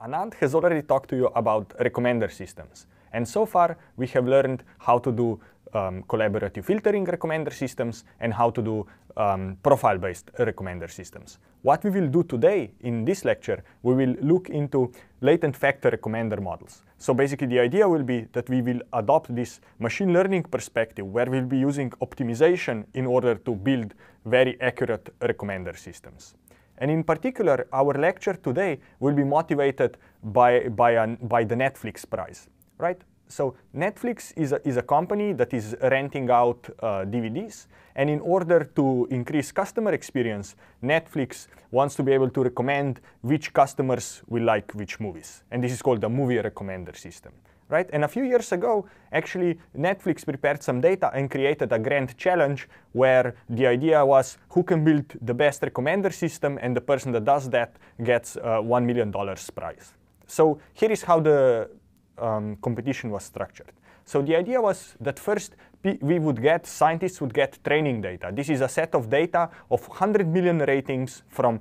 Anand has already talked to you about recommender systems. And so far, we have learned how to do um, collaborative filtering recommender systems and how to do um, profile-based recommender systems. What we will do today in this lecture, we will look into latent factor recommender models. So basically the idea will be that we will adopt this machine learning perspective where we'll be using optimization in order to build very accurate recommender systems. And in particular, our lecture today will be motivated by, by, an, by the Netflix prize, right? So Netflix is a, is a company that is renting out uh, DVDs. And in order to increase customer experience, Netflix wants to be able to recommend which customers will like which movies. And this is called the movie recommender system right? And a few years ago, actually, Netflix prepared some data and created a grand challenge where the idea was who can build the best recommender system, and the person that does that gets uh, $1 million prize. So here is how the um, competition was structured. So the idea was that first we would get, scientists would get training data. This is a set of data of 100 million ratings from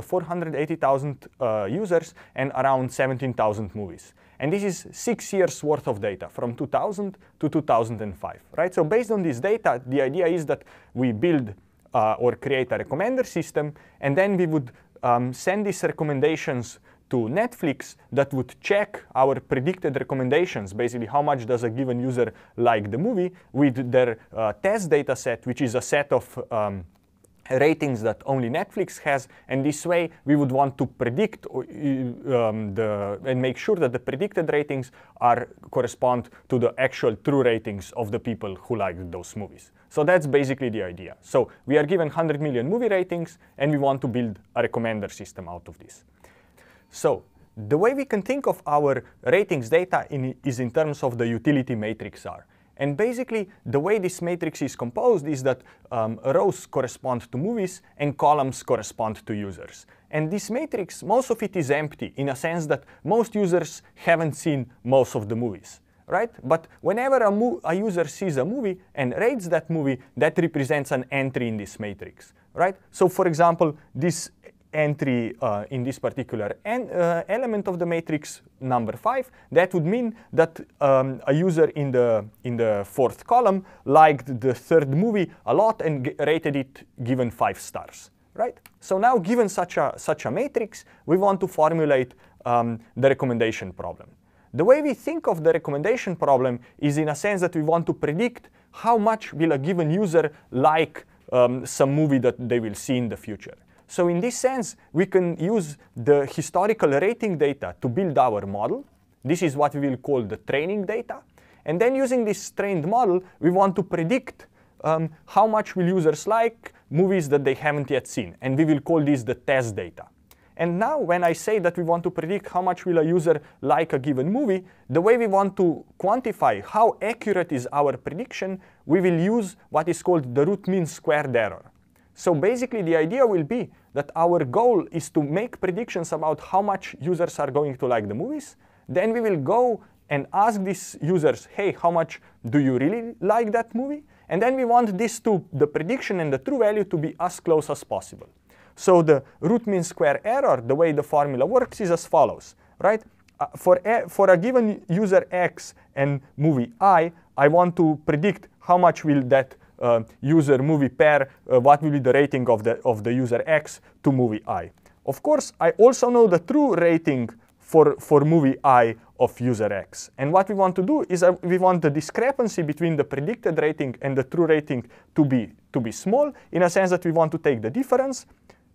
480,000 uh, users and around 17,000 movies. And this is six years worth of data from 2000 to 2005, right? So based on this data, the idea is that we build uh, or create a recommender system, and then we would um, send these recommendations to Netflix that would check our predicted recommendations, basically how much does a given user like the movie, with their uh, test data set, which is a set of um, ratings that only Netflix has, and this way we would want to predict uh, um, the, and make sure that the predicted ratings are correspond to the actual true ratings of the people who liked those movies. So that's basically the idea. So we are given 100 million movie ratings, and we want to build a recommender system out of this. So the way we can think of our ratings data in, is in terms of the utility matrix R. And basically, the way this matrix is composed is that um, rows correspond to movies and columns correspond to users. And this matrix, most of it is empty in a sense that most users haven't seen most of the movies. Right? But whenever a, a user sees a movie and rates that movie, that represents an entry in this matrix. Right? So for example, this entry uh, in this particular en uh, element of the matrix number 5 that would mean that um, a user in the in the fourth column liked the third movie a lot and rated it given 5 stars right so now given such a such a matrix we want to formulate um, the recommendation problem the way we think of the recommendation problem is in a sense that we want to predict how much will a given user like um, some movie that they will see in the future so in this sense, we can use the historical rating data to build our model. This is what we will call the training data. And then using this trained model, we want to predict um, how much will users like movies that they haven't yet seen. And we will call this the test data. And now when I say that we want to predict how much will a user like a given movie, the way we want to quantify how accurate is our prediction, we will use what is called the root mean squared error. So basically the idea will be that our goal is to make predictions about how much users are going to like the movies. Then we will go and ask these users, hey, how much do you really like that movie? And then we want this to, the prediction and the true value to be as close as possible. So the root mean square error, the way the formula works is as follows, right? Uh, for, a, for a given user X and movie I, I want to predict how much will that uh, user movie pair, uh, what will be the rating of the, of the user X to movie I. Of course, I also know the true rating for, for movie I of user X. And what we want to do is uh, we want the discrepancy between the predicted rating and the true rating to be, to be small, in a sense that we want to take the difference,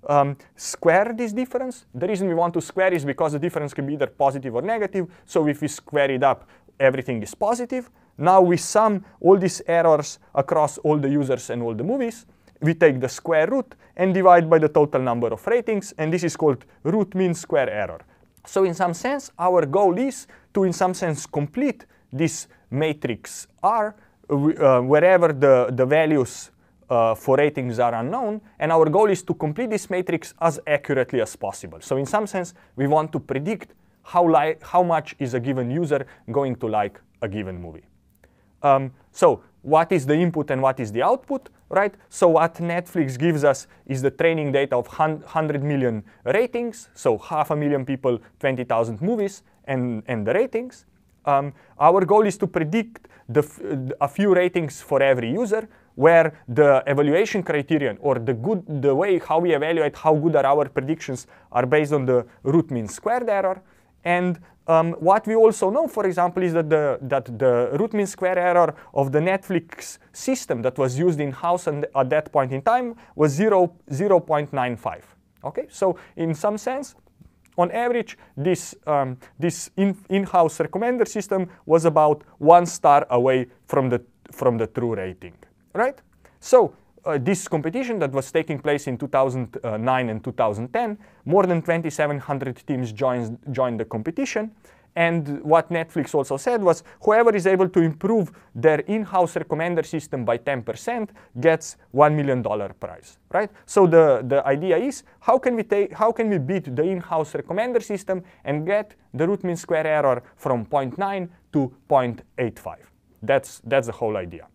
um, square this difference. The reason we want to square is because the difference can be either positive or negative. So if we square it up, everything is positive. Now we sum all these errors across all the users and all the movies. We take the square root and divide by the total number of ratings, and this is called root mean square error. So in some sense, our goal is to, in some sense, complete this matrix R uh, uh, wherever the, the values uh, for ratings are unknown, and our goal is to complete this matrix as accurately as possible. So in some sense, we want to predict how, how much is a given user going to like a given movie. Um, so what is the input and what is the output, right? So what Netflix gives us is the training data of 100 million ratings, so half a million people, 20,000 movies, and, and the ratings. Um, our goal is to predict uh, a few ratings for every user, where the evaluation criterion or the good the way how we evaluate how good are our predictions are based on the root mean squared error. And um, what we also know, for example, is that the, that the root mean square error of the Netflix system that was used in-house at that point in time was 0, 0 0.95. Okay, so in some sense, on average, this, um, this in-house in recommender system was about one star away from the, from the true rating, right? So uh, this competition that was taking place in 2009 and 2010, more than 2,700 teams joined, joined the competition. And what Netflix also said was whoever is able to improve their in-house recommender system by 10% gets $1 million prize, right? So the, the idea is how can we take, how can we beat the in-house recommender system and get the root mean square error from 0.9 to 0.85? That's, that's the whole idea.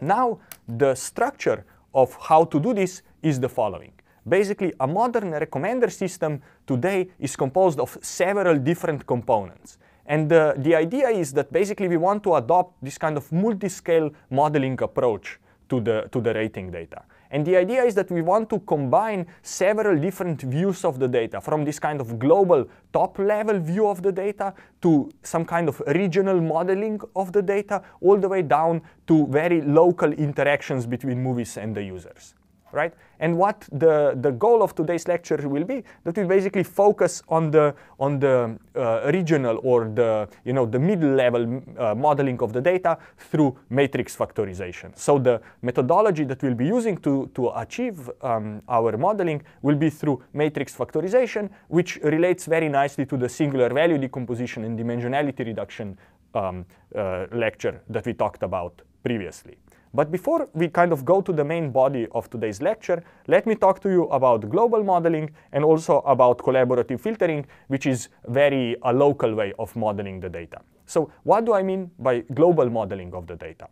Now, the structure of how to do this is the following. Basically, a modern recommender system today is composed of several different components. And uh, the idea is that basically we want to adopt this kind of multi-scale modeling approach to the, to the rating data. And the idea is that we want to combine several different views of the data, from this kind of global top-level view of the data to some kind of regional modeling of the data, all the way down to very local interactions between movies and the users right? And what the, the goal of today's lecture will be, that we basically focus on the, on the uh, regional or the, you know, the middle level uh, modeling of the data through matrix factorization. So the methodology that we'll be using to, to achieve um, our modeling will be through matrix factorization, which relates very nicely to the singular value decomposition and dimensionality reduction um, uh, lecture that we talked about previously. But before we kind of go to the main body of today's lecture, let me talk to you about global modeling and also about collaborative filtering, which is very a local way of modeling the data. So what do I mean by global modeling of the data?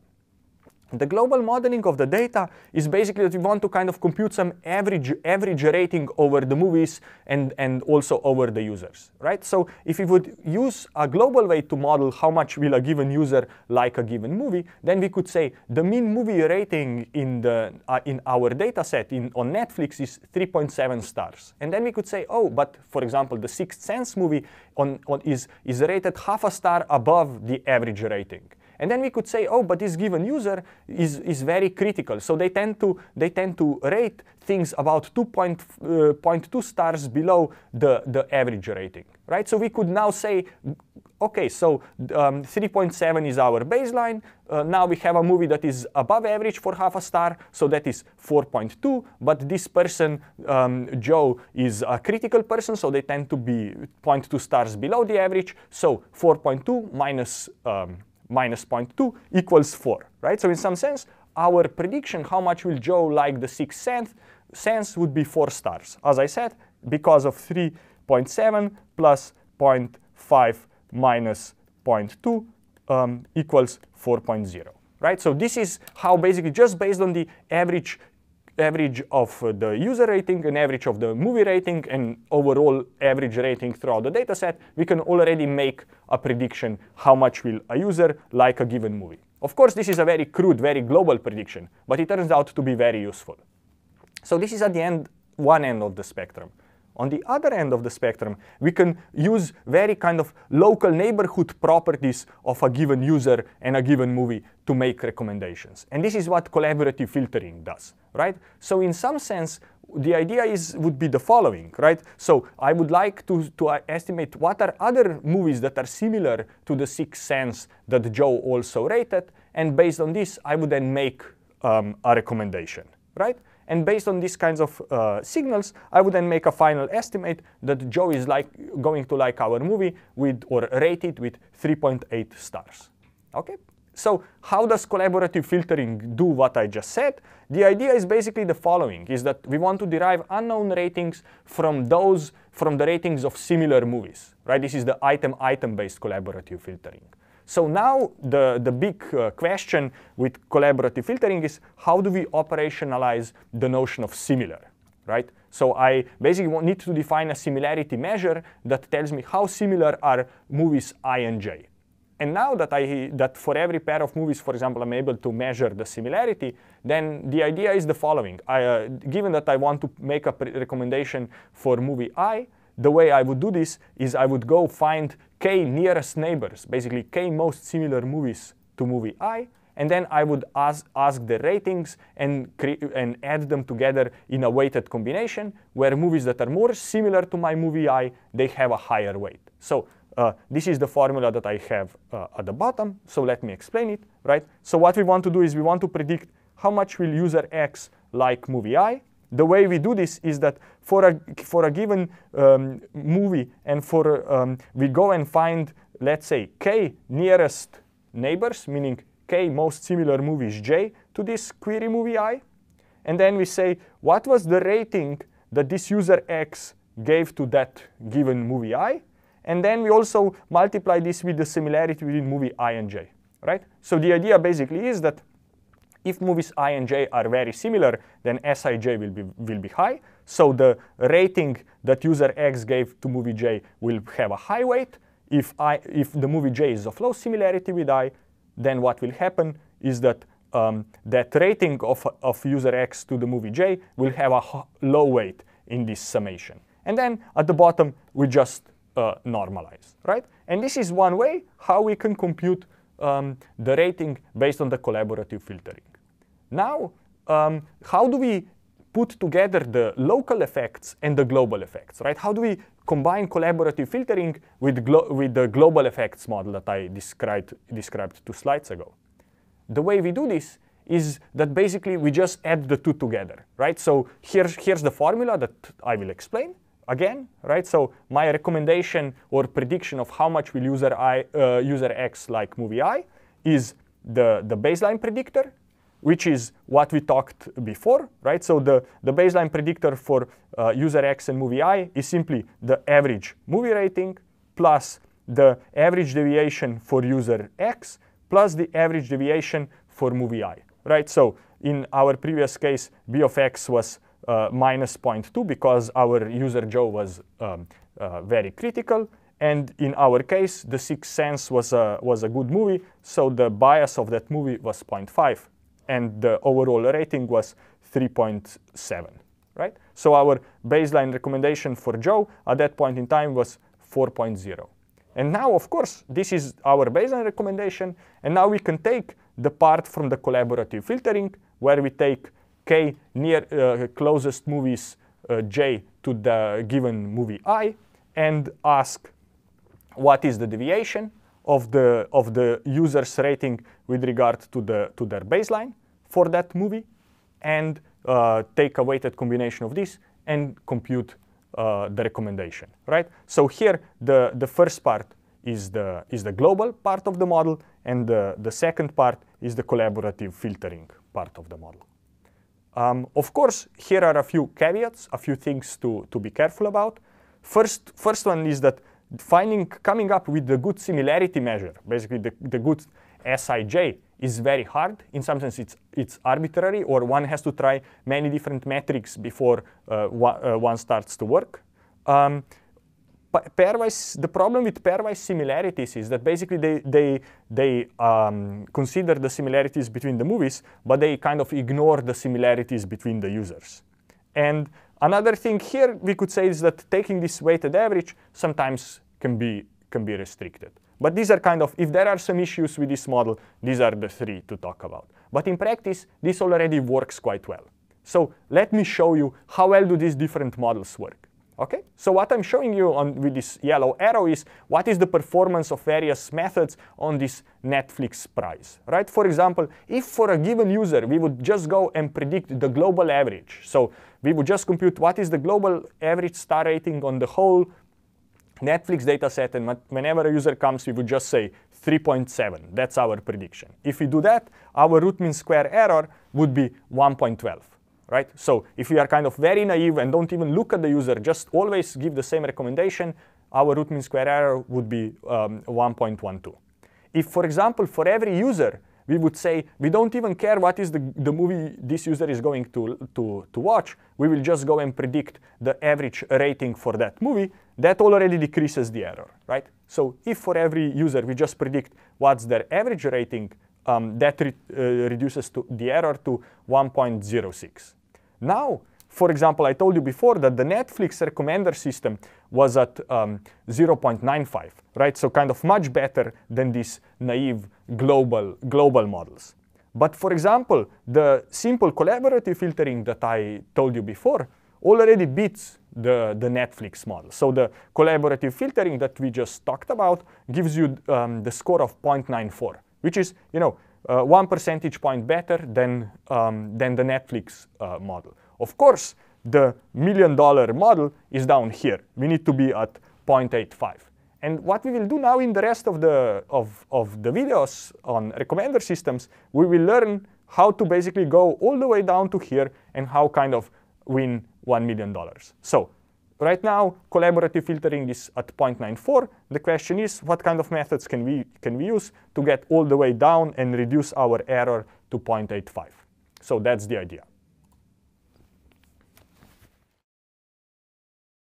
The global modeling of the data is basically that we want to kind of compute some average, average rating over the movies and, and also over the users, right? So if we would use a global way to model how much will a given user like a given movie, then we could say the mean movie rating in, the, uh, in our data set in, on Netflix is 3.7 stars. And then we could say, oh, but for example, the Sixth Sense movie on, on is, is rated half a star above the average rating. And then we could say, oh, but this given user is, is very critical. So they tend to, they tend to rate things about 2.2 uh, stars below the, the average rating, right? So we could now say, okay, so um, 3.7 is our baseline. Uh, now we have a movie that is above average for half a star, so that is 4.2. But this person, um, Joe, is a critical person, so they tend to be 0.2 stars below the average. So 4.2 minus um, minus 0.2 equals 4, right? So in some sense, our prediction, how much will Joe like the sixth sense, sense would be 4 stars. As I said, because of 3.7 plus 0.5 minus 0.2 um, equals 4.0, right? So this is how basically, just based on the average average of the user rating, an average of the movie rating, and overall average rating throughout the dataset, we can already make a prediction how much will a user like a given movie. Of course, this is a very crude, very global prediction, but it turns out to be very useful. So this is at the end, one end of the spectrum. On the other end of the spectrum, we can use very kind of local neighborhood properties of a given user and a given movie to make recommendations. And this is what collaborative filtering does, right? So in some sense, the idea is would be the following, right? So I would like to, to uh, estimate what are other movies that are similar to The Sixth Sense that Joe also rated, and based on this, I would then make um, a recommendation, right? And based on these kinds of uh, signals, I would then make a final estimate that Joe is like going to like our movie with or rate it with 3.8 stars. Okay? So how does collaborative filtering do what I just said? The idea is basically the following, is that we want to derive unknown ratings from those, from the ratings of similar movies, right? This is the item-item based collaborative filtering. So now the, the big uh, question with collaborative filtering is how do we operationalize the notion of similar, right? So I basically need to define a similarity measure that tells me how similar are movies I and J. And now that, I, that for every pair of movies, for example, I'm able to measure the similarity, then the idea is the following. I, uh, given that I want to make a recommendation for movie I, the way I would do this is I would go find k nearest neighbors, basically k most similar movies to movie I, and then I would ask, ask the ratings and, and add them together in a weighted combination where movies that are more similar to my movie I, they have a higher weight. So uh, this is the formula that I have uh, at the bottom, so let me explain it, right? So what we want to do is we want to predict how much will user X like movie I, the way we do this is that for a, for a given um, movie and for um, we go and find, let's say, k nearest neighbors, meaning k most similar movies j to this query movie i. And then we say, what was the rating that this user x gave to that given movie i? And then we also multiply this with the similarity between movie i and j, right? So the idea basically is that if movies i and j are very similar, then sij will be, will be high. So the rating that user x gave to movie j will have a high weight. If, I, if the movie j is of low similarity with i, then what will happen is that um, that rating of, of user x to the movie j will have a low weight in this summation. And then at the bottom, we just uh, normalize, right? And this is one way how we can compute um, the rating based on the collaborative filtering. Now, um, how do we put together the local effects and the global effects, right? How do we combine collaborative filtering with, with the global effects model that I described, described two slides ago? The way we do this is that basically we just add the two together, right? So here's, here's the formula that I will explain again, right? So my recommendation or prediction of how much will user, I, uh, user X like movie I is the, the baseline predictor which is what we talked before, right? So the, the baseline predictor for uh, user X and movie I is simply the average movie rating plus the average deviation for user X plus the average deviation for movie I, right? So in our previous case, B of X was uh, minus 0.2 because our user Joe was um, uh, very critical. And in our case, The Sixth Sense was a, was a good movie, so the bias of that movie was 0.5 and the overall rating was 3.7, right? So our baseline recommendation for Joe at that point in time was 4.0. And now, of course, this is our baseline recommendation, and now we can take the part from the collaborative filtering, where we take K near uh, closest movies uh, J to the given movie I, and ask what is the deviation, of the, of the user's rating with regard to, the, to their baseline for that movie and uh, take a weighted combination of this and compute uh, the recommendation, right? So here, the, the first part is the, is the global part of the model, and the, the second part is the collaborative filtering part of the model. Um, of course, here are a few caveats, a few things to, to be careful about. First, first one is that finding, coming up with the good similarity measure, basically the, the good Sij, is very hard. In some sense, it's, it's arbitrary, or one has to try many different metrics before uh, one, uh, one starts to work. Um, pairwise, the problem with pairwise similarities is that basically they, they, they um, consider the similarities between the movies, but they kind of ignore the similarities between the users. And Another thing here we could say is that taking this weighted average sometimes can be, can be restricted. But these are kind of, if there are some issues with this model, these are the three to talk about. But in practice, this already works quite well. So let me show you how well do these different models work. Okay, so what I'm showing you on, with this yellow arrow is what is the performance of various methods on this Netflix price, right? For example, if for a given user we would just go and predict the global average, so we would just compute what is the global average star rating on the whole Netflix dataset, and whenever a user comes, we would just say 3.7. That's our prediction. If we do that, our root mean square error would be 1.12, right? So if we are kind of very naive and don't even look at the user, just always give the same recommendation, our root mean square error would be um, 1.12. If, for example, for every user, we would say, we don't even care what is the, the movie this user is going to, to, to watch. We will just go and predict the average rating for that movie. That already decreases the error, right? So if for every user we just predict what's their average rating, um, that re uh, reduces the error to 1.06. Now, for example, I told you before that the Netflix recommender system was at um, 0.95, right? So kind of much better than these naive global, global models. But for example, the simple collaborative filtering that I told you before already beats the, the Netflix model. So the collaborative filtering that we just talked about gives you um, the score of 0.94, which is, you know, uh, one percentage point better than, um, than the Netflix uh, model. Of course, the million dollar model is down here. We need to be at 0.85. And what we will do now in the rest of the, of, of the videos on recommender systems, we will learn how to basically go all the way down to here and how kind of win $1 million. So right now, collaborative filtering is at 0.94. The question is, what kind of methods can we, can we use to get all the way down and reduce our error to 0.85? So that's the idea.